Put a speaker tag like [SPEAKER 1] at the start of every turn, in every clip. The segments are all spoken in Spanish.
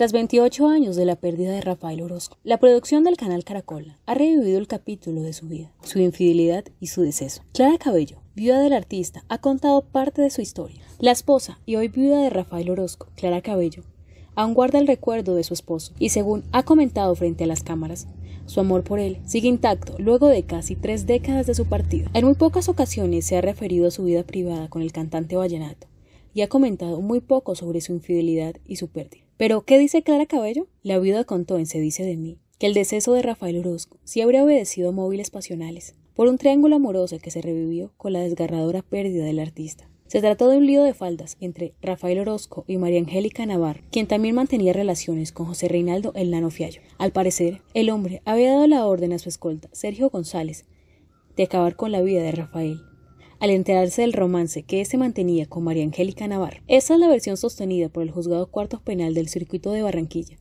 [SPEAKER 1] Tras 28 años de la pérdida de Rafael Orozco, la producción del canal Caracol ha revivido el capítulo de su vida, su infidelidad y su deceso. Clara Cabello, viuda del artista, ha contado parte de su historia. La esposa y hoy viuda de Rafael Orozco, Clara Cabello, aún guarda el recuerdo de su esposo y según ha comentado frente a las cámaras, su amor por él sigue intacto luego de casi tres décadas de su partida. En muy pocas ocasiones se ha referido a su vida privada con el cantante vallenato y ha comentado muy poco sobre su infidelidad y su pérdida. Pero, ¿qué dice Clara Cabello? La viuda contó en Se dice de mí que el deceso de Rafael Orozco sí habría obedecido a móviles pasionales, por un triángulo amoroso que se revivió con la desgarradora pérdida del artista. Se trató de un lío de faldas entre Rafael Orozco y María Angélica Navarro, quien también mantenía relaciones con José Reinaldo el Nano Fiallo. Al parecer, el hombre había dado la orden a su escolta, Sergio González, de acabar con la vida de Rafael, al enterarse del romance que se mantenía con María Angélica Navarro. Esa es la versión sostenida por el juzgado cuarto penal del circuito de Barranquilla,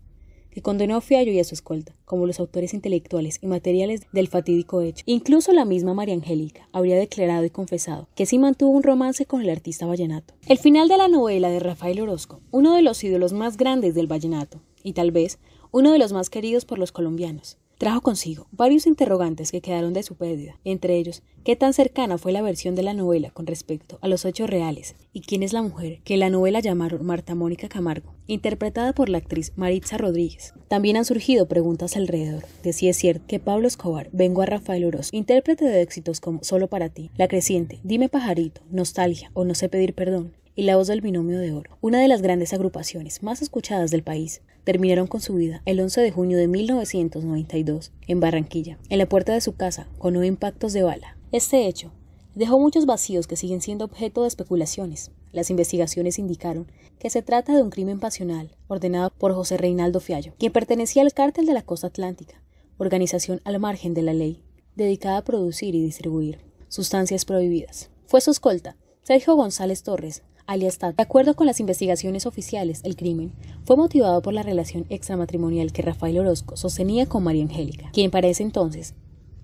[SPEAKER 1] que condenó a Fiallo y a su escolta como los autores intelectuales y materiales del fatídico hecho. Incluso la misma María Angélica habría declarado y confesado que sí mantuvo un romance con el artista vallenato. El final de la novela de Rafael Orozco, uno de los ídolos más grandes del vallenato, y tal vez uno de los más queridos por los colombianos, trajo consigo varios interrogantes que quedaron de su pérdida, entre ellos, qué tan cercana fue la versión de la novela con respecto a los hechos reales y quién es la mujer que la novela llamaron Marta Mónica Camargo, interpretada por la actriz Maritza Rodríguez. También han surgido preguntas alrededor de si es cierto que Pablo Escobar vengo a Rafael Orozco, intérprete de éxitos como Solo para ti, La Creciente, Dime Pajarito, Nostalgia o No sé pedir perdón, y La Voz del Binomio de Oro, una de las grandes agrupaciones más escuchadas del país, terminaron con su vida el 11 de junio de 1992 en Barranquilla, en la puerta de su casa, con nueve impactos de bala. Este hecho dejó muchos vacíos que siguen siendo objeto de especulaciones. Las investigaciones indicaron que se trata de un crimen pasional ordenado por José Reinaldo Fiallo, quien pertenecía al Cártel de la Costa Atlántica, organización al margen de la ley, dedicada a producir y distribuir sustancias prohibidas. Fue su escolta, Sergio González Torres, Aliastat, de acuerdo con las investigaciones oficiales, el crimen fue motivado por la relación extramatrimonial que Rafael Orozco sostenía con María Angélica, quien para ese entonces,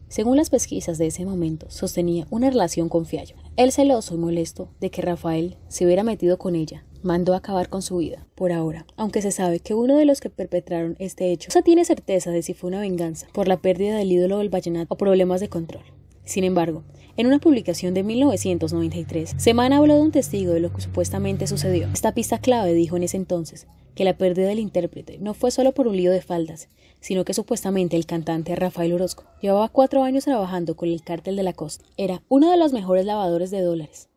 [SPEAKER 1] según las pesquisas de ese momento, sostenía una relación con Fiallo. El celoso y molesto de que Rafael se hubiera metido con ella, mandó acabar con su vida, por ahora, aunque se sabe que uno de los que perpetraron este hecho no se tiene certeza de si fue una venganza por la pérdida del ídolo del vallenato o problemas de control. Sin embargo, en una publicación de 1993, Semana habló de un testigo de lo que supuestamente sucedió. Esta pista clave dijo en ese entonces que la pérdida del intérprete no fue solo por un lío de faldas, sino que supuestamente el cantante Rafael Orozco llevaba cuatro años trabajando con el cártel de la costa. Era uno de los mejores lavadores de dólares.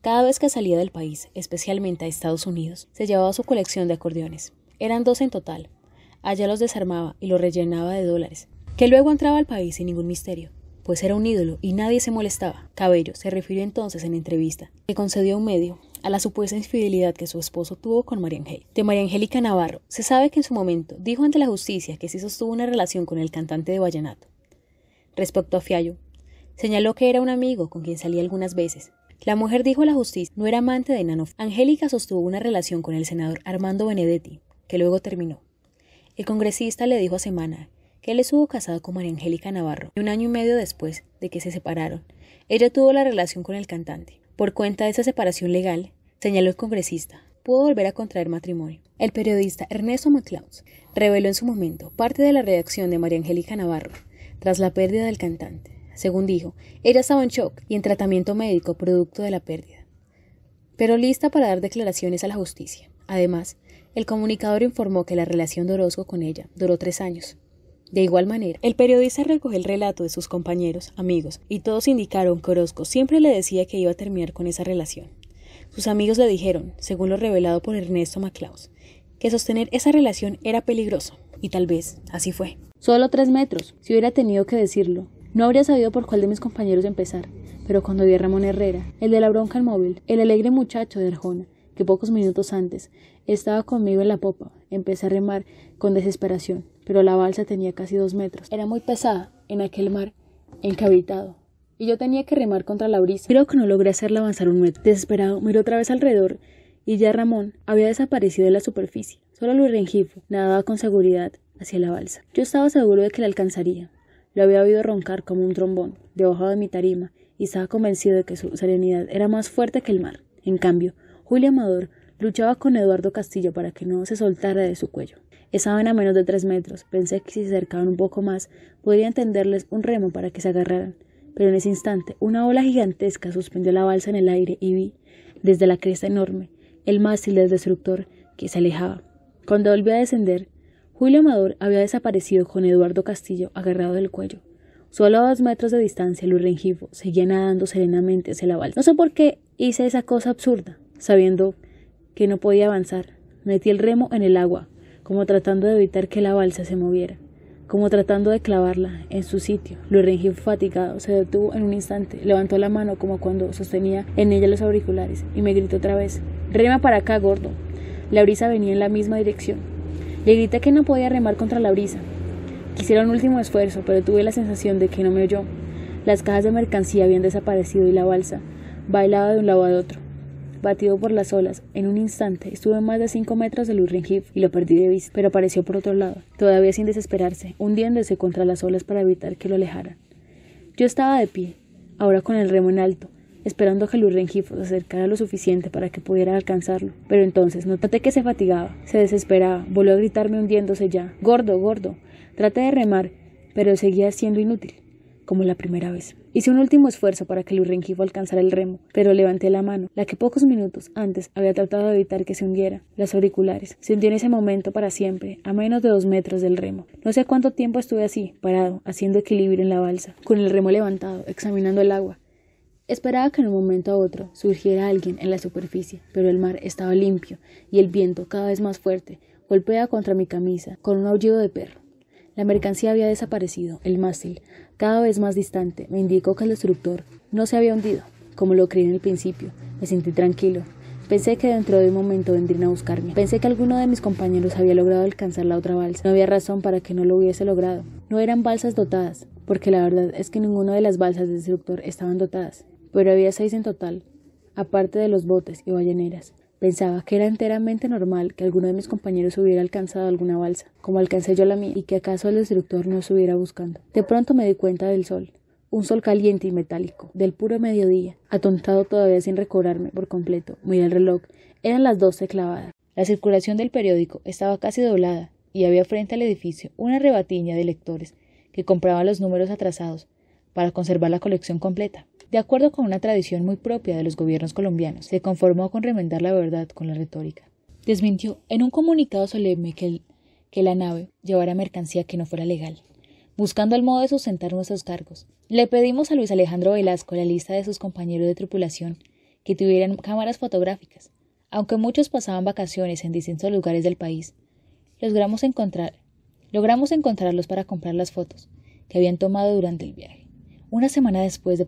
[SPEAKER 1] Cada vez que salía del país, especialmente a Estados Unidos, se llevaba su colección de acordeones. Eran dos en total. Allá los desarmaba y los rellenaba de dólares, que luego entraba al país sin ningún misterio pues era un ídolo y nadie se molestaba. Cabello se refirió entonces en entrevista que concedió un medio a la supuesta infidelidad que su esposo tuvo con María Angélica. De María Angélica Navarro, se sabe que en su momento dijo ante la justicia que sí sostuvo una relación con el cantante de vallenato. Respecto a Fiallo, señaló que era un amigo con quien salía algunas veces. La mujer dijo a la justicia no era amante de Nanof. Angélica sostuvo una relación con el senador Armando Benedetti, que luego terminó. El congresista le dijo a Semana él estuvo casado con María Angélica Navarro, y un año y medio después de que se separaron, ella tuvo la relación con el cantante. Por cuenta de esa separación legal, señaló el congresista, pudo volver a contraer matrimonio. El periodista Ernesto MacLeod reveló en su momento parte de la redacción de María Angélica Navarro tras la pérdida del cantante. Según dijo, ella estaba en shock y en tratamiento médico producto de la pérdida, pero lista para dar declaraciones a la justicia. Además, el comunicador informó que la relación de Orozco con ella duró tres años, de igual manera, el periodista recoge el relato de sus compañeros, amigos, y todos indicaron que Orozco siempre le decía que iba a terminar con esa relación. Sus amigos le dijeron, según lo revelado por Ernesto Maclaus, que sostener esa relación era peligroso, y tal vez así fue. Solo tres metros, si hubiera tenido que decirlo. No habría sabido por cuál de mis compañeros empezar, pero cuando vi a Ramón Herrera, el de la bronca al móvil, el alegre muchacho de Arjona, que pocos minutos antes estaba conmigo en la popa, empecé a remar con desesperación, pero la balsa tenía casi dos metros. Era muy pesada en aquel mar encabitado. Y yo tenía que remar contra la brisa. Creo que no logré hacerla avanzar un metro. Desesperado, miró otra vez alrededor y ya Ramón había desaparecido de la superficie. Solo Luis Rengifo nadaba con seguridad hacia la balsa. Yo estaba seguro de que la alcanzaría. Lo había oído roncar como un trombón debajo de mi tarima y estaba convencido de que su serenidad era más fuerte que el mar. En cambio, Julio Amador luchaba con Eduardo Castillo para que no se soltara de su cuello. Estaban a menos de tres metros. Pensé que si se acercaban un poco más, podría tenderles un remo para que se agarraran. Pero en ese instante, una ola gigantesca suspendió la balsa en el aire y vi, desde la cresta enorme, el mástil del destructor que se alejaba. Cuando volví a descender, Julio Amador había desaparecido con Eduardo Castillo agarrado del cuello. Solo a dos metros de distancia, Luis Rengifo seguía nadando serenamente hacia la balsa. No sé por qué hice esa cosa absurda, sabiendo que no podía avanzar. Metí el remo en el agua, como tratando de evitar que la balsa se moviera, como tratando de clavarla en su sitio. Lo Rengifo, fatigado, se detuvo en un instante, levantó la mano como cuando sostenía en ella los auriculares y me gritó otra vez: Rema para acá, gordo. La brisa venía en la misma dirección. Le grité que no podía remar contra la brisa. Quisiera un último esfuerzo, pero tuve la sensación de que no me oyó. Las cajas de mercancía habían desaparecido y la balsa bailaba de un lado a otro batido por las olas. En un instante estuve a más de cinco metros del Urrengif y lo perdí de vista, pero apareció por otro lado, todavía sin desesperarse, hundiéndose contra las olas para evitar que lo alejaran. Yo estaba de pie, ahora con el remo en alto, esperando que el Urrengif se acercara lo suficiente para que pudiera alcanzarlo. Pero entonces noté que se fatigaba, se desesperaba, volvió a gritarme hundiéndose ya. Gordo, gordo. Traté de remar, pero seguía siendo inútil como la primera vez. Hice un último esfuerzo para que el Rengifo alcanzara el remo, pero levanté la mano, la que pocos minutos antes había tratado de evitar que se hundiera. Las auriculares. Sentí en ese momento para siempre, a menos de dos metros del remo. No sé cuánto tiempo estuve así, parado, haciendo equilibrio en la balsa, con el remo levantado, examinando el agua. Esperaba que en un momento a otro surgiera alguien en la superficie, pero el mar estaba limpio y el viento cada vez más fuerte golpeaba contra mi camisa con un aullido de perro. La mercancía había desaparecido, el mástil, cada vez más distante, me indicó que el destructor no se había hundido, como lo creí en el principio. Me sentí tranquilo. Pensé que dentro de un momento vendrían a buscarme. Pensé que alguno de mis compañeros había logrado alcanzar la otra balsa. No había razón para que no lo hubiese logrado. No eran balsas dotadas, porque la verdad es que ninguna de las balsas del destructor estaban dotadas, pero había seis en total, aparte de los botes y balleneras. Pensaba que era enteramente normal que alguno de mis compañeros hubiera alcanzado alguna balsa, como alcancé yo la mía, y que acaso el destructor no estuviera buscando. De pronto me di cuenta del sol, un sol caliente y metálico, del puro mediodía, atontado todavía sin recobrarme por completo. Miré el reloj, eran las doce clavadas. La circulación del periódico estaba casi doblada, y había frente al edificio una rebatiña de lectores que compraban los números atrasados para conservar la colección completa. De acuerdo con una tradición muy propia de los gobiernos colombianos, se conformó con remendar la verdad con la retórica. Desmintió en un comunicado solemne que, la nave llevara mercancía que no fuera legal, buscando el modo de sustentar nuestros cargos. Le pedimos a Luis Alejandro Velasco la lista de sus compañeros de tripulación que tuvieran cámaras fotográficas. Aunque muchos pasaban vacaciones en distintos lugares del país, logramos, logramos encontrarlos para comprar las fotos que habían tomado durante el viaje. Una semana después de